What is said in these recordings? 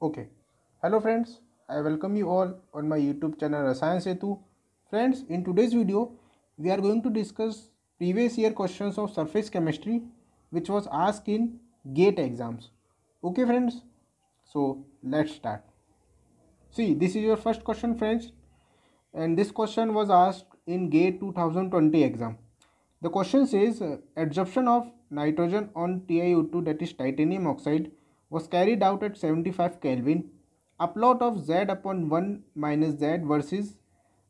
Okay, hello friends, I welcome you all on my YouTube channel Science Etu. Friends, in today's video, we are going to discuss previous year questions of surface chemistry which was asked in GATE exams. Okay friends, so let's start. See, this is your first question friends and this question was asked in GATE 2020 exam. The question says uh, adsorption of nitrogen on TiO2 that is titanium oxide was carried out at 75 Kelvin, a plot of Z upon 1 minus Z versus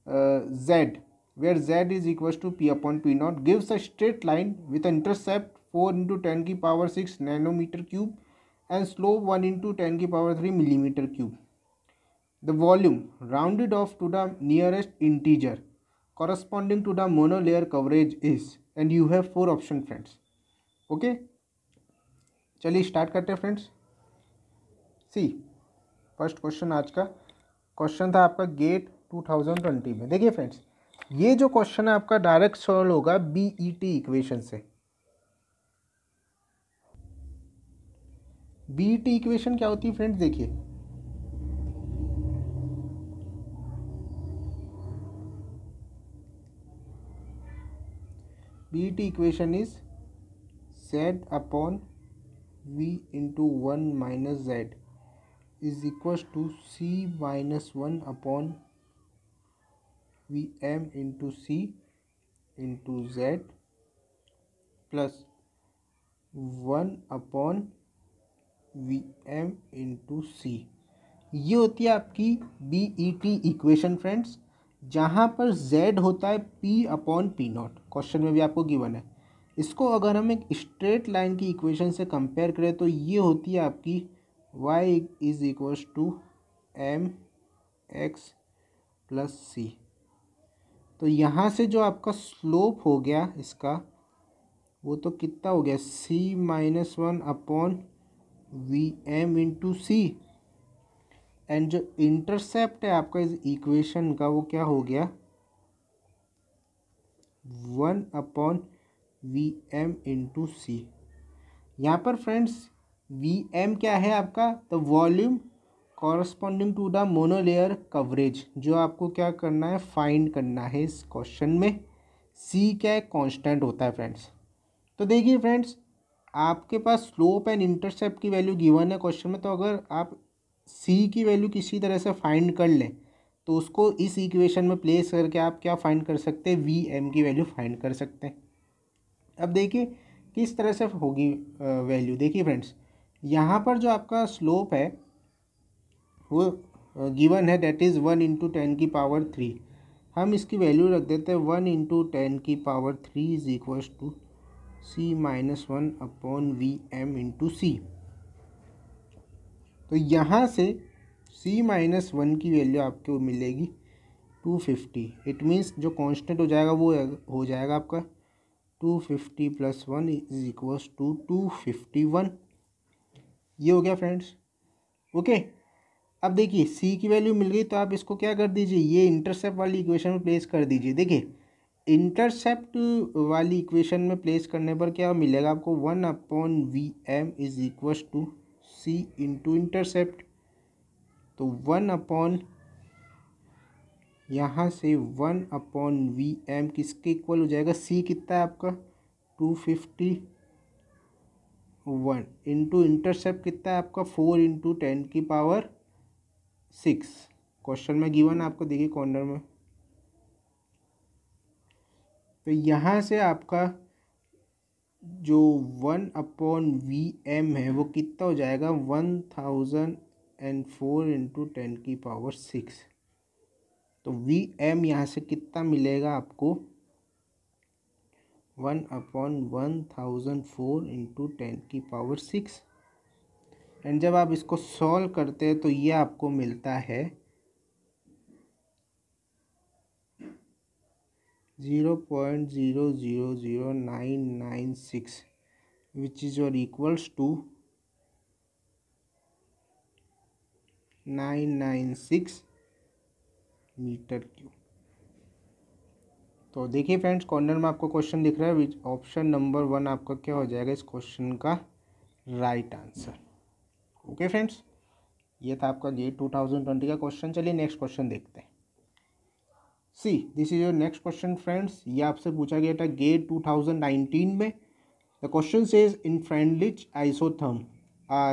uh, Z where Z is equals to P upon P naught gives a straight line with an intercept 4 into 10 की power 6 nanometer cube and slope 1 into 10 की power 3 millimeter cube. The volume rounded off to the nearest integer corresponding to the monolayer coverage is and you have four option friends. Okay okay? चलिए start करते हैं friends सी first question आज का question था आपका gate 2020 में देखिए friends ये जो क्वेश्चन है आपका डायरेक्ट सॉल्व होगा बी ई टी इक्वेशन से बी ई टी इक्वेशन क्या होती है फ्रेंड्स देखिए B T equation is set upon V into one minus Z is equals to C minus one upon V M into C into Z plus one upon V M into C ये होती है आपकी B E T equation friends जहाँ पर z होता है p upon P not question में भी आपको गिवन है इसको अगर हम एक स्ट्रेट लाइन की इक्वेशन से कंपेयर करें तो ये होती है आपकी y is equals to M X plus C तो यहाँ से जो आपका स्लोप हो गया इसका वो तो कितना हो गया C minus one upon V M into C and जो इंटरसेप्ट है आपका इस इक्वेशन का वो क्या हो गया one upon V M into C यहाँ पर फ्रेंड्स वी एम क्या है आपका the volume corresponding to the monolayer coverage जो आपको क्या करना है फाइंड करना है इस क्वेश्चन में सी क्या है कॉन्स्टेंट होता है फ्रेंड्स तो देखिए फ्रेंड्स आपके पास स्लोप एंड इंटरसेप्ट की वैल्यू गिवन है क्वेश्चन में तो अगर आप सी की वैल्यू किसी तरह से फाइंड कर लें तो उसको इस इक्वेशन में प्लेस करके आप क्या फाइंड कर सकते हैं वी एम की वैल्यू फाइंड कर सकते हैं अब देखिए किस तरह से होगी वैल्यू देखिए फ्रेंड्स यहाँ पर जो आपका स्लोप है वो गिवन है that is one into ten की पावर थ्री हम इसकी वैल्यू रख देते हैं वन इंटू टेन की power three is equals to C minus one upon V M into C तो यहाँ से सी माइनस वन की वैल्यू आपको मिलेगी टू फिफ्टी इट मीन्स जो कांस्टेंट हो जाएगा वो हो जाएगा आपका two fifty plus one is equals to two fifty one ये हो गया फ्रेंड्स ओके अब देखिए सी की वैल्यू मिल गई तो आप इसको क्या कर दीजिए ये इंटरसेप्ट वाली इक्वेशन में प्लेस कर दीजिए देखिए इंटरसेप्ट वाली इक्वेशन में प्लेस करने पर क्या मिलेगा आपको one upon V M is equal to C into intercept तो वन अपॉन यहाँ से वन अपॉन वी एम किसके इक्वल हो जाएगा सी कितना है आपका two fifty one into intercept कितना है आपका फोर इंटू टेन की पावर सिक्स क्वेश्चन में गिवन आपको देखिए कॉर्नर में तो यहाँ से आपका जो वन अपॉन वी एम है वो कितना हो जाएगा one thousand and four into ten की पावर सिक्स तो वी एम यहाँ से कितना मिलेगा आपको one upon one thousand four into ten की पावर सिक्स एंड जब आप इसको सॉल्व करते हैं तो ये आपको मिलता है zero point zero zero zero nine nine six which is your equals to nine nine six meter cube तो देखिए फ्रेंड्स कॉर्नर में आपको क्वेश्चन दिख रहा है विच ऑप्शन नंबर वन आपका क्या हो जाएगा इस क्वेश्चन का राइट आंसर ओके फ्रेंड्स ये था आपका टू थाउजेंड ट्वेंटी का क्वेश्चन चलिए नेक्स्ट क्वेश्चन देखते हैं see this is your next question friends ये आपसे पूछा गया था गेट नाइनटीन में the question says in Freundlich isotherm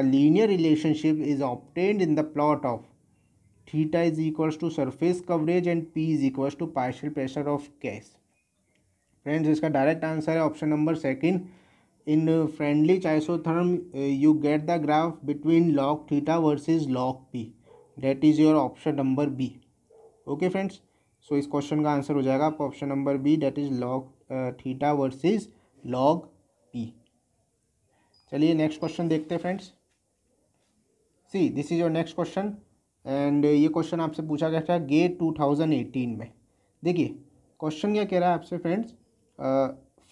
linear relationship is is in the plot of theta is equals to surface coverage and P is equals to partial pressure of gas friends इसका direct answer है option number second in Freundlich isotherm you get the graph between log theta versus log P that is your option number B okay friends so इस question का answer हो जाएगा आपका option number B that is log theta versus log P चलिए next question देखते हैं friends see this is your next question and uh, ये question आपसे पूछा गया था गेट 2018 में देखिए क्वेश्चन क्या कह रहा है आपसे friends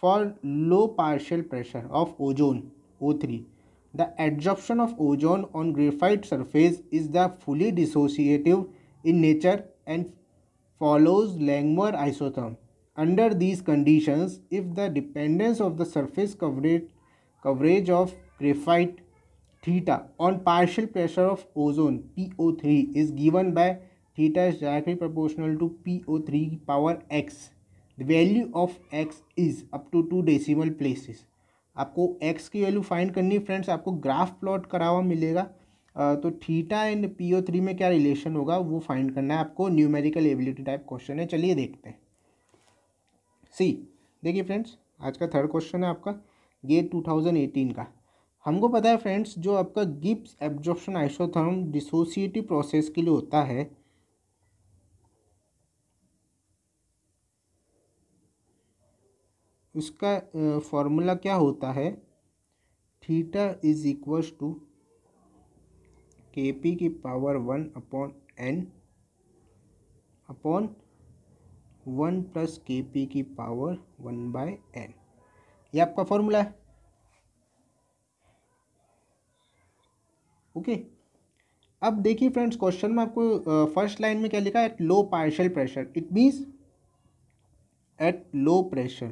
for low partial pressure of ozone O three the adsorption of ozone on graphite surface is the fully dissociative in nature and follows Langmuir isotherm under these conditions if the dependence of the surface coverage of graphite theta on partial pressure of ozone PO3 is given by theta is directly proportional to PO3 power x. The value of x is up to two decimal places. आपको x की value find करनी है friends आपको graph plot करा हुआ मिलेगा तो theta and P O three में क्या रिलेशन होगा वो फाइंड करना है आपको न्यूमेरिकल एबिलिटी टाइप क्वेश्चन है चलिए देखते हैं सी देखिए फ्रेंड्स आज का थर्ड क्वेश्चन है आपका ये 2018 का हमको पता है फ्रेंड्स जो आपका Gibbs absorption isotherm dissociative process के लिए होता है उसका फॉर्मूला क्या होता है theta is equals to K P की power one upon N upon one plus K P की पावर वन बाय एन ये आपका फॉर्मूला है ओके अब देखिए फ्रेंड्स क्वेश्चन में आपको फर्स्ट लाइन में क्या लिखा है at low partial pressure it means at low pressure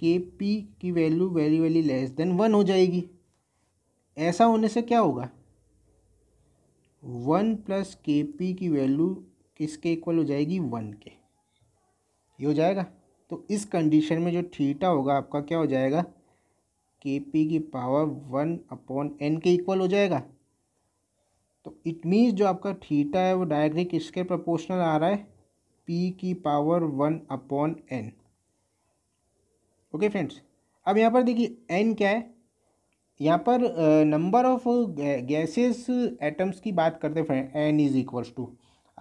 K P की value very very less than one हो जाएगी ऐसा होने से क्या होगा वन प्लस के पी की वैल्यू किसके इक्वल हो जाएगी वन के ये हो जाएगा तो इस कंडीशन में जो थीटा होगा आपका क्या हो जाएगा के पी की पावर वन अपॉन एन के इक्वल हो जाएगा तो इट मीन्स जो आपका थीटा है वो डायरेक्टली किसके प्रपोर्शनल आ रहा है पी की power one upon N okay friends अब यहाँ पर देखिए एन क्या है यहाँ पर नंबर ऑफ गैसेस एटम्स की बात करते हैं friend N is equals to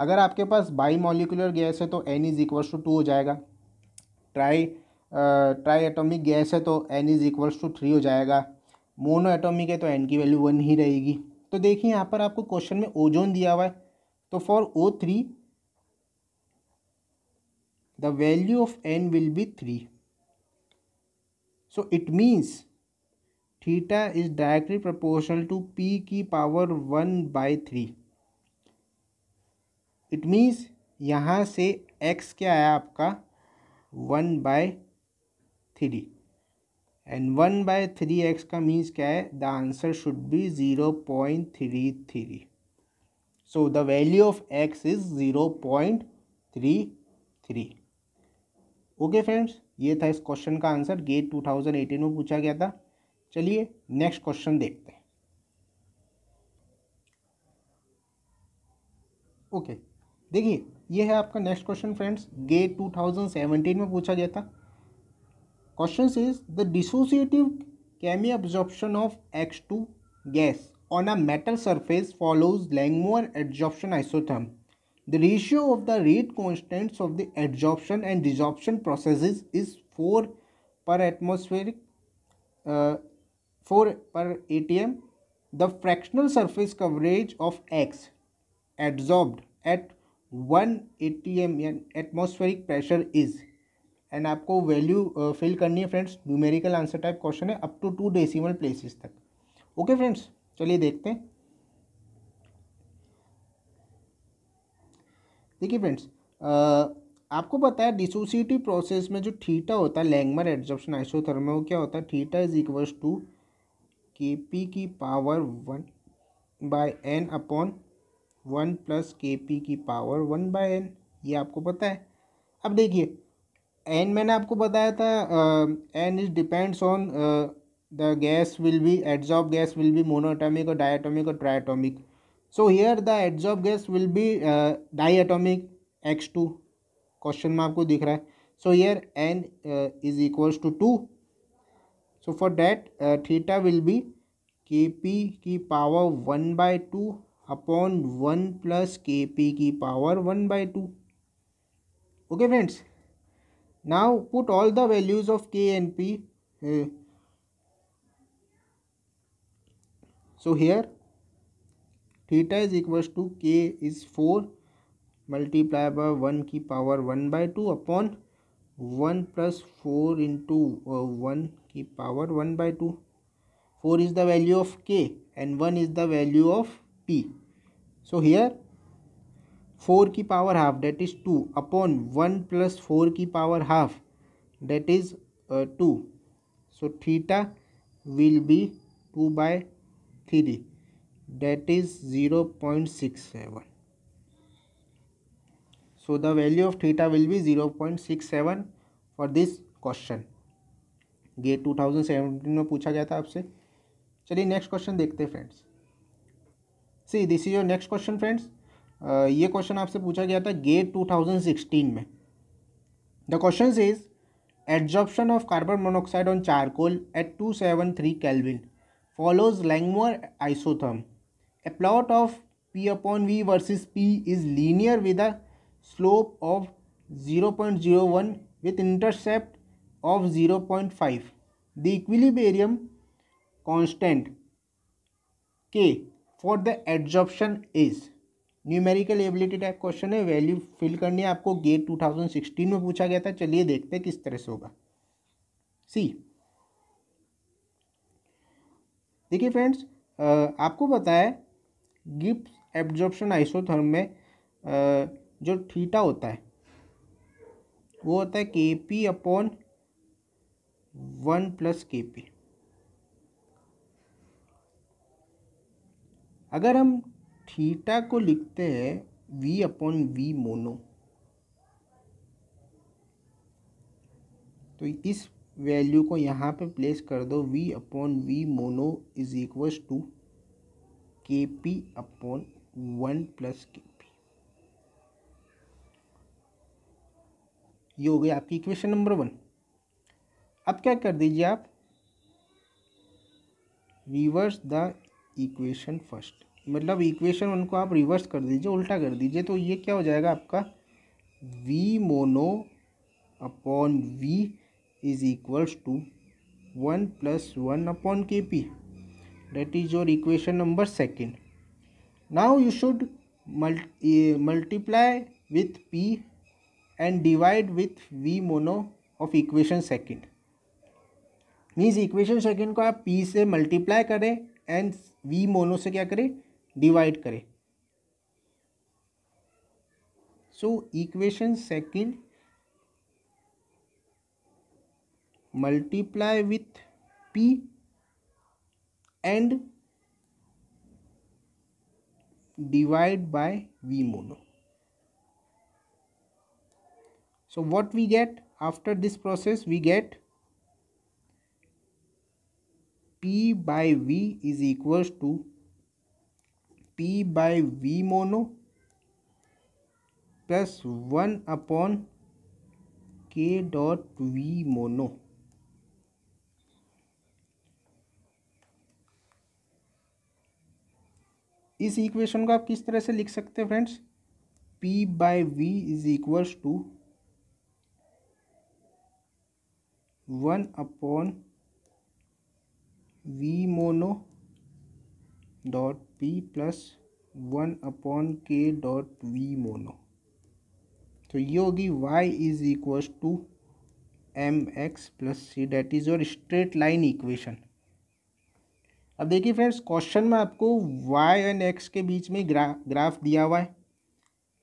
अगर आपके पास बाई मॉलिकुलर गैस है तो N is equals to two हो जाएगा ट्राई ट्राई एटोमिक गैस है तो N is equals to three हो जाएगा मोनो एटोमिक है तो एन की वैल्यू वन ही रहेगी तो देखिए यहाँ पर आपको क्वेश्चन में ओजोन दिया हुआ है तो for O three the value of N will be three so it means theta is directly proportional to P की power one by three it means यहाँ से एक्स क्या आया आपका one by three and one by three X का means क्या है the answer should be zero point three three so the value of X is zero point three three okay friends ये था इस क्वेश्चन का answer GATE two thousand eighteen में पूछा गया था चलिए नेक्स्ट क्वेश्चन देखते हैं ओके okay, देखिए ये है आपका next question friends GATE two thousand seventeen में पूछा गया था Question is the dissociative chemiabsorption of X 2 gas on a metal surface follows Langmuir adsorption isotherm. The ratio of the rate constants of the adsorption and desorption processes is 4 per atmospheric uh, 4 per atm. The fractional surface coverage of X adsorbed at 1 atm atmospheric pressure is and आपको value fill uh, करनी है friends numerical answer type question है up to two decimal places तक okay friends चलिए देखते हैं देखिए friends uh, आपको पता है डिसोसिएटिव प्रोसेस में जो थीटा होता है लैंगमर एडजॉप्शन आइसोथर्मो वो क्या होता है theta is equals to K P की power one by N upon one plus K P की पावर वन बाय एन ये आपको पता है अब देखिए एन मैंने आपको बताया था N is depends on the gas will be adsorb gas will be monoatomic और diatomic और triatomic so here the adsorb gas will be diatomic X two question में आपको दिख रहा है so here N is equals to two so for that theta will be K P की power one by two upon one plus K P की power one by two okay friends Now put all the values of k and p. Uh, so here theta is equals to k is 4 multiplied by 1 की power 1 by 2 upon 1 plus 4 into uh, 1 की power 1 by 2. 4 is the value of k and 1 is the value of p. So here four की power half that is two upon one plus four की power half that is two so theta will be two by three that is zero point six seven so the value of theta will be zero point six seven for this question ये seventeen में पूछा गया था आपसे चलिए next question देखते हैं friends see this is your next question friends ये क्वेश्चन आपसे पूछा गया था गेट 2016 में the question is adsorption of carbon monoxide on charcoal at two seven three kelvin follows Langmuir isotherm a plot of P upon V versus P is linear with a slope of zero zero point one intercept of zero point five the equilibrium constant K for the adsorption is numerical ability type question है value fill करनी है आपको gate 2016 में पूछा गया था चलिए देखते हैं किस तरह से होगा सी देखिए फ्रेंड्स आपको पता है गिप्स एब्जॉर्प्शन आइसोथर्म में जो थीटा होता है वो होता है K P upon one plus K P अगर हम थीटा को लिखते हैं वी अपॉन वी मोनो तो इस वैल्यू को यहाँ पे प्लेस कर दो V upon V mono is equals to K P upon one plus K P ये हो गई आपकी इक्वेशन नंबर वन अब क्या कर दीजिए आप रिवर्स द इक्वेशन फर्स्ट मतलब इक्वेशन वन को आप रिवर्स कर दीजिए उल्टा कर दीजिए तो ये क्या हो जाएगा आपका V mono upon V is equals to one plus one upon K P that is your equation number second now you should multiply with p and divide with v mono of equation second means equation second को आप p से multiply करें and v mono से क्या करें divide करें so equation second multiply with P and divide by V mono so what we get after this process we get P by V is equals to P by V mono plus one upon K dot V mono इस equation को आप किस तरह से लिख सकते हैं friends P by V is equals to one upon V mono dot P plus one upon K dot V mono तो ये होगी Y is equal to M X plus C that is your straight line equation अब देखिए friends question में आपको Y and x के बीच में ग्रा ग्राफ दिया हुआ है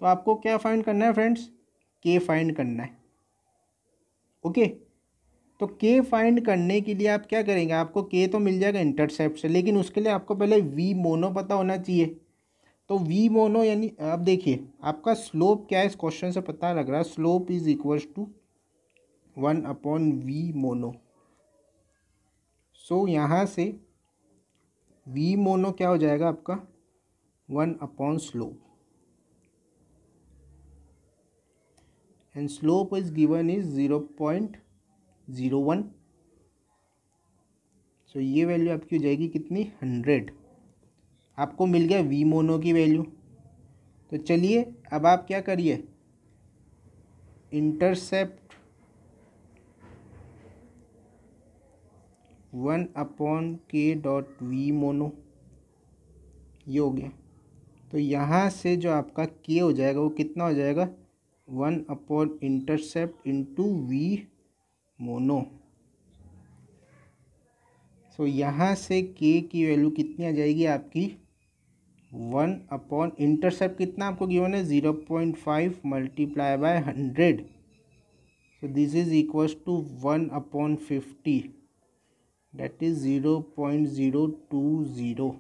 तो आपको क्या फाइंड करना है फ्रेंड्स के फाइंड करना है ओके okay? तो के फाइंड करने के लिए आप क्या करेंगे आपको के तो मिल जाएगा इंटरसेप्ट से लेकिन उसके लिए आपको पहले वी मोनो पता होना चाहिए तो वी मोनो यानी आप देखिए आपका स्लोप क्या है इस क्वेश्चन से पता लग रहा है slope is equals to one upon V mono so यहाँ से वी मोनो क्या हो जाएगा आपका one upon slope and slope is given is zero point zero one so ये वैल्यू आपकी हो जाएगी कितनी हंड्रेड आपको मिल गया वी मोनो की वैल्यू तो चलिए अब आप क्या करिए intercept one upon K dot V mono ये हो गया तो यहाँ से जो आपका के हो जाएगा वो कितना हो जाएगा one upon intercept into V mono so so, यहाँ से के की वैल्यू कितनी आ जाएगी आपकी वन अपॉन इंटरसेप्ट कितना आपको गिवन है zero point five multiply by hundred so this is equals to one upon fifty that is zero point zero two zero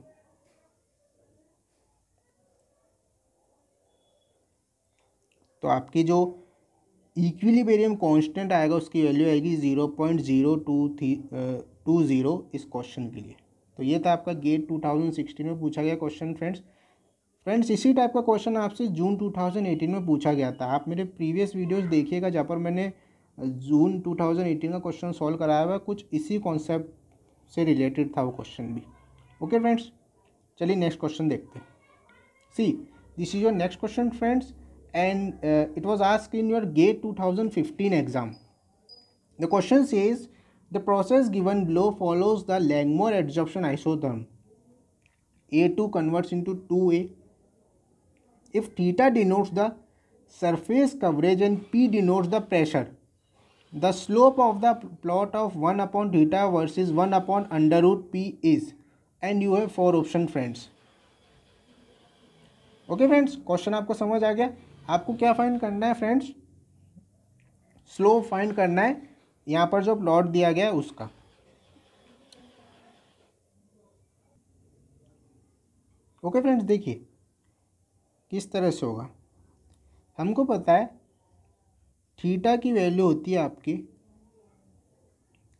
तो आपकी जो इक्विलिबेरियम कांस्टेंट आएगा उसकी वैल्यू आएगी zero point zero two three two zero इस question के लिए तो ये था आपका गेट टू थाउजेंड सिक्सटीन में पूछा गया क्वेश्चन फ्रेंड्स फ्रेंड्स इसी टाइप का क्वेश्चन आपसे जून टू थाउजेंड एटीन में पूछा गया था आप मेरे प्रीवियस वीडियोज़ देखिएगा जहाँ पर मैंने जून टू थाउजेंड एटीन का क्वेश्चन सॉल्व कराया हुआ कुछ इसी कॉन्सेप्ट से रिलेटेड था वो क्वेश्चन भी ओके फ्रेंड्स चलिए नेक्स्ट क्वेश्चन देखते हैं see this is your next question friends and uh, it was asked in your GATE 2015 exam. The question says the process given below follows the Langmuir adsorption isotherm. A2 converts into 2A. If theta denotes the surface coverage and P denotes the pressure, the slope of the plot of 1 upon theta versus 1 upon under root P is and you have four option friends. Okay, friends. Question, आपको समझ आ आपको क्या find करना है friends slow find करना है यहाँ पर जो प्लॉट दिया गया है उसका ओके फ्रेंड्स देखिए किस तरह से होगा हमको पता है थीटा की वैल्यू होती है आपकी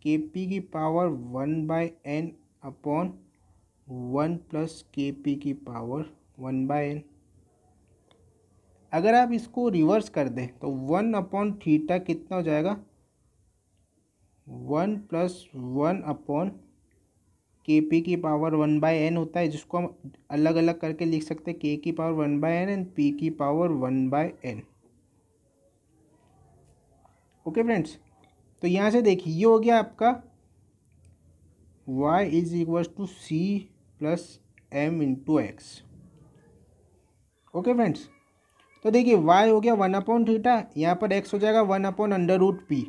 के पी की power one by N upon one plus K P की पावर वन बाय एन अगर आप इसको रिवर्स कर दें तो वन अपॉन थीटा कितना हो जाएगा one plus one upon K P की पावर वन बाय एन होता है जिसको हम अलग अलग करके लिख सकते हैं के की power one by N and P की power one by N okay friends तो यहाँ से देखिए ये हो गया आपका Y is equal to C plus M into X okay friends तो देखिए वाई हो गया वन अपॉन थीटा यहाँ पर एक्स हो जाएगा one upon under root P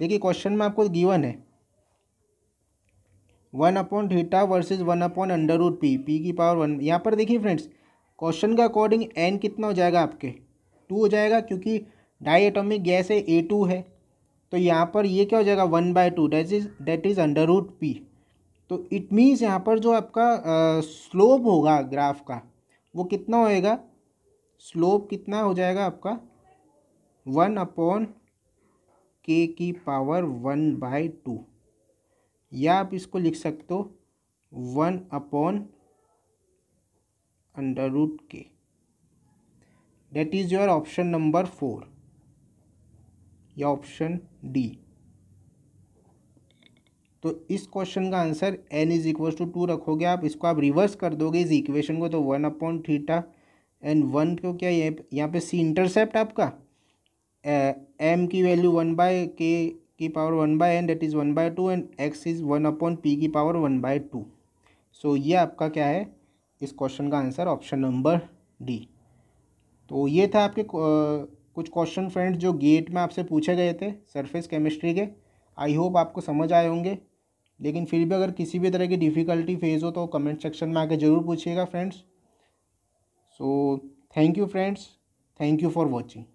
देखिए क्वेश्चन में आपको गिवन है one upon theta versus one upon under root P P की पावर वन यहाँ पर देखिए फ्रेंड्स क्वेश्चन का अकॉर्डिंग एन कितना हो जाएगा आपके टू हो जाएगा क्योंकि डाई एटोमिक गैस है ए टू है तो यहाँ पर ये क्या हो जाएगा one by two that is that is under root P तो इट मीन्स यहाँ पर जो आपका स्लोप होगा ग्राफ का वो कितना होएगा स्लोप कितना हो जाएगा आपका वन अपॉन के की पावर वन बाय टू या आप इसको लिख सकते हो one upon under root K that is your option number four या ऑप्शन डी तो इस क्वेश्चन का answer N is equal to two रखोगे आप इसको आप रिवर्स कर दोगे इस इक्वेशन को तो one upon theta and one को क्या ये यहाँ पे सी इंटरसेप्ट आपका एम की वैल्यू वन बाय के की power one by N that is one by two and X is one upon P की power one by two so ये आपका क्या है इस क्वेश्चन का आंसर ऑप्शन नंबर डी तो ये था आपके कुछ क्वेश्चन फ्रेंड्स जो गेट में आपसे पूछे गए थे सरफेस केमिस्ट्री के आई होप आपको समझ आए होंगे लेकिन फिर भी अगर किसी भी तरह की डिफ़िकल्टी फेस हो तो कमेंट सेक्शन में आके ज़रूर पूछिएगा friends so thank you friends thank you for watching